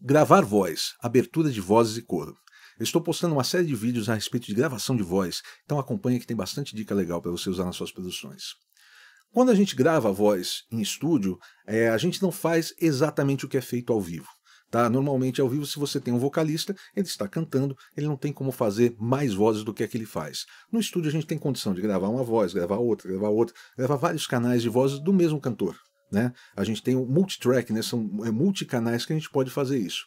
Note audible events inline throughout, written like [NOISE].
Gravar voz, abertura de vozes e coro. Eu estou postando uma série de vídeos a respeito de gravação de voz, então acompanha que tem bastante dica legal para você usar nas suas produções. Quando a gente grava a voz em estúdio, é, a gente não faz exatamente o que é feito ao vivo. Tá? Normalmente ao vivo, se você tem um vocalista, ele está cantando, ele não tem como fazer mais vozes do que é que ele faz. No estúdio a gente tem condição de gravar uma voz, gravar outra, gravar outra, gravar vários canais de vozes do mesmo cantor. Né? A gente tem o multitrack, né? são é, multicanais que a gente pode fazer isso.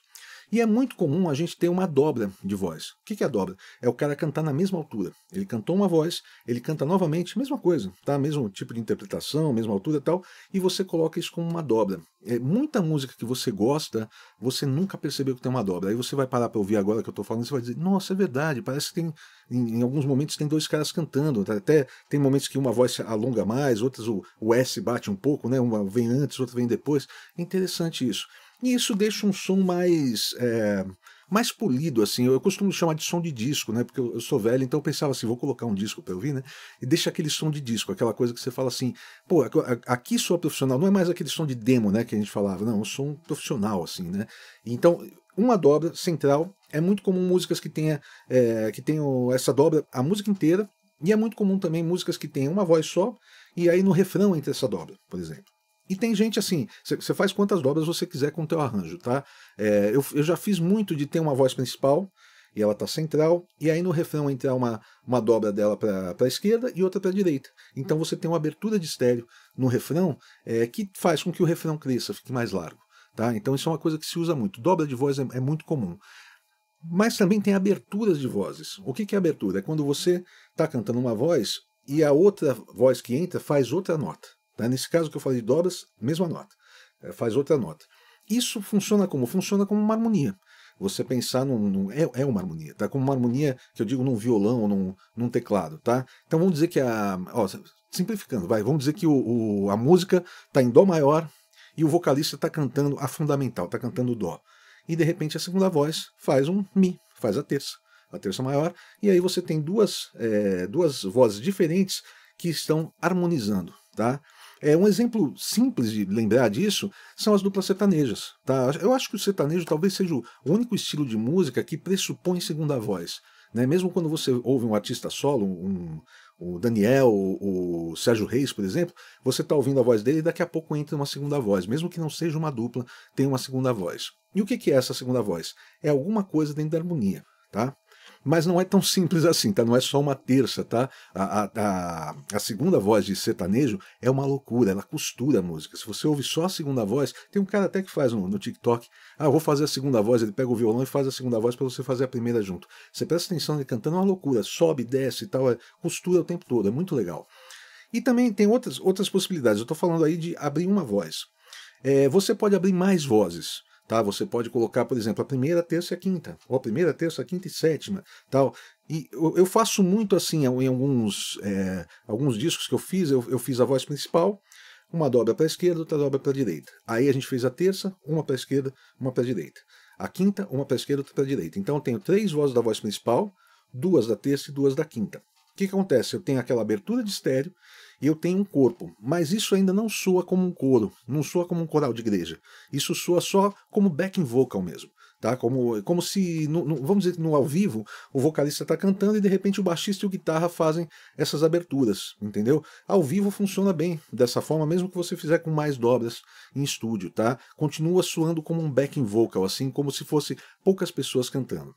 E é muito comum a gente ter uma dobra de voz. O que é a dobra? É o cara cantar na mesma altura. Ele cantou uma voz, ele canta novamente, mesma coisa, tá? Mesmo tipo de interpretação, mesma altura e tal, e você coloca isso como uma dobra. É, muita música que você gosta, você nunca percebeu que tem uma dobra. Aí você vai parar para ouvir agora que eu estou falando, você vai dizer, nossa, é verdade, parece que tem. Em, em, alguns momentos tem dois caras cantando. Tá? Até tem momentos que uma voz se alonga mais, outras o, o S bate um pouco, né? Uma vem antes, outra vem depois. É interessante isso. E isso deixa um som mais. É, mais polido, assim, eu, eu costumo chamar de som de disco, né? Porque eu, eu, sou velho, então eu pensava assim, vou colocar um disco para ouvir, né? E deixa aquele som de disco, aquela coisa que você fala assim, pô, aqui sou profissional, não é mais aquele som de demo, né? Que a gente falava, não, eu é som profissional, assim, né? Então, uma dobra central é muito comum músicas que tenha é, que tenham essa dobra a música inteira e é muito comum também músicas que tenham uma voz só e aí no refrão entre essa dobra, por exemplo. E tem gente assim, você faz quantas dobras você quiser com o teu arranjo, tá? É, eu, eu já fiz muito de ter uma voz principal, e ela tá central, e aí no refrão entrar uma, uma dobra dela para a esquerda e outra para direita. Então você tem uma abertura de estéreo no refrão é, que faz com que o refrão cresça, fique mais largo. Tá? Então isso é uma coisa que se usa muito. Dobra de voz é, é muito comum. Mas também tem aberturas de vozes. O que, que é abertura? É quando você tá cantando uma voz e a outra voz que entra faz outra nota. Tá? Nesse caso que eu falei de dobras, mesma nota, é, faz outra nota. Isso funciona como? Funciona como uma harmonia. Você pensar num. num é, é, uma harmonia, tá? Como uma harmonia que eu digo num violão ou num, num teclado, tá? Então vamos dizer que a. Ó, simplificando, vai, vamos dizer que o, o a música tá em Dó maior e o vocalista tá cantando a fundamental, tá cantando Dó. E de repente a segunda voz faz um Mi, faz a terça, a terça maior, e aí você tem duas, é, duas vozes diferentes que estão harmonizando, tá? É, um exemplo simples de lembrar disso são as duplas sertanejas. Tá? Eu acho que o sertanejo talvez seja o único estilo de música que pressupõe segunda voz. Né? Mesmo quando você ouve um artista solo, um, o Daniel, o, o Sérgio Reis, por exemplo, você está ouvindo a voz dele e daqui a pouco entra uma segunda voz. Mesmo que não seja uma dupla, tem uma segunda voz. E o que é essa segunda voz? É alguma coisa dentro da harmonia. Tá? Mas não é tão simples assim, tá? Não é só uma terça, tá? A, a, a, segunda voz de sertanejo é uma loucura, ela costura a música. Se você ouve só a segunda voz, tem um cara até que faz no, no TikTok, ah, vou fazer a segunda voz, ele pega o violão e faz a segunda voz para você fazer a primeira junto. Você presta atenção ele cantando, é uma loucura, sobe, desce e tal, é, costura o tempo todo, é muito legal. E também tem outras, outras possibilidades, eu estou falando aí de abrir uma voz. É, você pode abrir mais vozes. Tá? Você pode colocar, por exemplo, a primeira, terça e a quinta, ou a primeira, terça, quinta e sétima, tal. E eu, faço muito assim em alguns, é, alguns discos que eu fiz, eu, eu fiz a voz principal, uma dobra para a esquerda, outra dobra para a direita. Aí a gente fez a terça, uma para a esquerda, uma para a direita. A quinta, uma para a esquerda, outra para a direita. Então eu tenho três vozes da voz principal, duas da terça e duas da quinta. O que, que acontece? Eu tenho aquela abertura de estéreo eu tenho um corpo, mas isso ainda não soa como um coro, não soa como um coral de igreja. Isso soa só como backing vocal mesmo. Tá? Como, como se, no, no, vamos dizer, no ao vivo, o vocalista está cantando e de repente o baixista e o guitarra fazem essas aberturas, entendeu? Ao vivo funciona bem dessa forma, mesmo que você fizer com mais dobras em estúdio, tá? Continua soando como um backing vocal, assim como se fosse poucas pessoas cantando.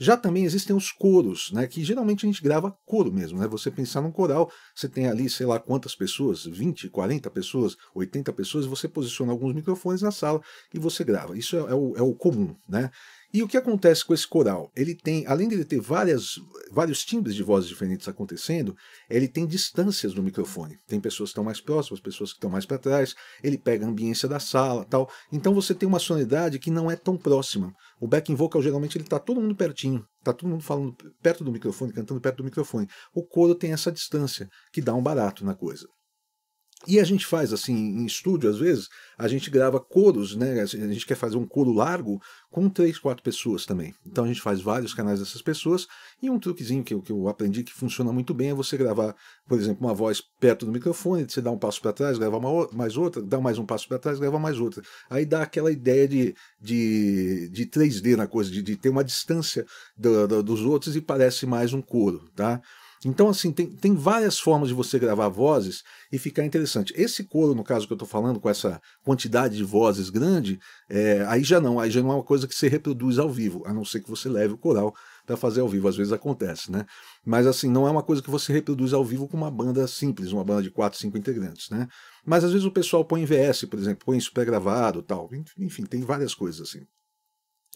Já também existem os coros, né, que geralmente a gente grava coro mesmo. Né? Você pensar num coral, você tem ali, sei lá quantas pessoas, 20, 40 pessoas, 80 pessoas, você posiciona alguns microfones na sala e você grava. Isso é, é o, é o comum. Né? E o que acontece com esse coral? Ele tem, além de ele ter várias, vários timbres de vozes diferentes acontecendo, ele tem distâncias no microfone. Tem pessoas que estão mais próximas, pessoas que estão mais para trás, ele pega a ambiência da sala tal. Então você tem uma sonoridade que não é tão próxima. O backing vocal geralmente ele está todo mundo pertinho, está todo mundo falando perto do microfone, cantando perto do microfone. O coro tem essa distância, que dá um barato na coisa. E a gente faz assim em estúdio, às vezes, a gente grava coros, né? A gente quer fazer um coro largo com três, quatro pessoas também. Então a gente faz vários canais dessas pessoas. E um truquezinho que eu, que eu aprendi que funciona muito bem é você gravar, por exemplo, uma voz perto do microfone, você dá um passo para trás, grava uma, mais outra, dá mais um passo para trás, grava mais outra. Aí dá aquela ideia de, de, de 3D na coisa, de, de ter uma distância do, do, dos outros e parece mais um coro, tá? Então, assim, tem, tem várias formas de você gravar vozes e ficar interessante. Esse coro, no caso que eu estou falando, com essa quantidade de vozes grande, é, aí já não, aí já não é uma coisa que se reproduz ao vivo, a não ser que você leve o coral para fazer ao vivo, às vezes acontece, né? Mas assim, não é uma coisa que você reproduz ao vivo com uma banda simples, uma banda de 4, 5 integrantes, né? Mas às vezes o pessoal põe em VS, por exemplo, põe isso pré-gravado tal, enfim, tem várias coisas assim.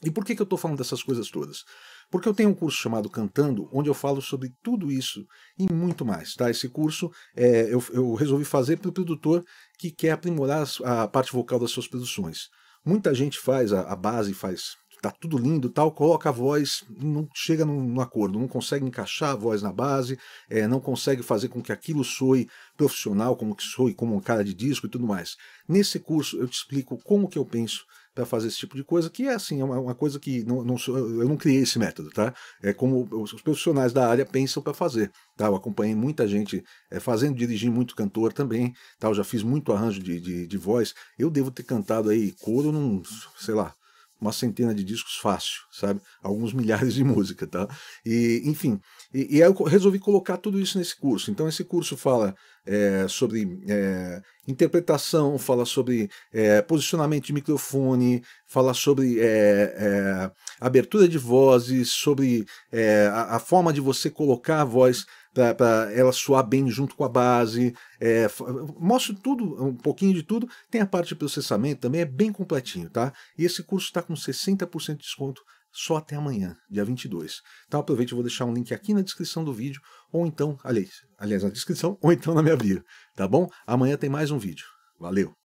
E por que, que eu estou falando dessas coisas todas? Porque eu tenho um curso chamado Cantando, onde eu falo sobre tudo isso e muito mais. Tá? Esse curso é, eu, eu, resolvi fazer para o produtor que quer aprimorar a, parte vocal das suas produções. Muita gente faz a, a base, faz tá tudo lindo tal, coloca a voz, não chega num, num acordo, não consegue encaixar a voz na base, é, não consegue fazer com que aquilo soe profissional, como que soe como um cara de disco e tudo mais. Nesse curso eu te explico como que eu penso para fazer esse tipo de coisa, que é assim, é uma, uma coisa que não, não sou, eu não criei esse método, tá? É como os, profissionais da área pensam para fazer, tá? Eu acompanhei muita gente é, fazendo, dirigi muito cantor também, tá? Eu já fiz muito arranjo de, de, de voz, eu devo ter cantado aí coro num, sei lá, uma centena de discos fácil, sabe? Alguns [LAUGHS] milhares de música, tá? E, enfim, e, e aí eu resolvi colocar tudo isso nesse curso. Então esse curso fala é, sobre é, interpretação, fala sobre é, posicionamento de microfone, fala sobre é, é, abertura de vozes, sobre é, a, a forma de você colocar a voz para ela soar bem junto com a base. É, mostro tudo, um pouquinho de tudo. Tem a parte de processamento também, é bem completinho, tá? E esse curso está com 60% de desconto só até amanhã, dia 22. Então aproveite, eu vou deixar um link aqui na descrição do vídeo, ou então, aliás, aliás na descrição, [LAUGHS] ou então na minha bio, tá bom? Amanhã tem mais um vídeo. Valeu!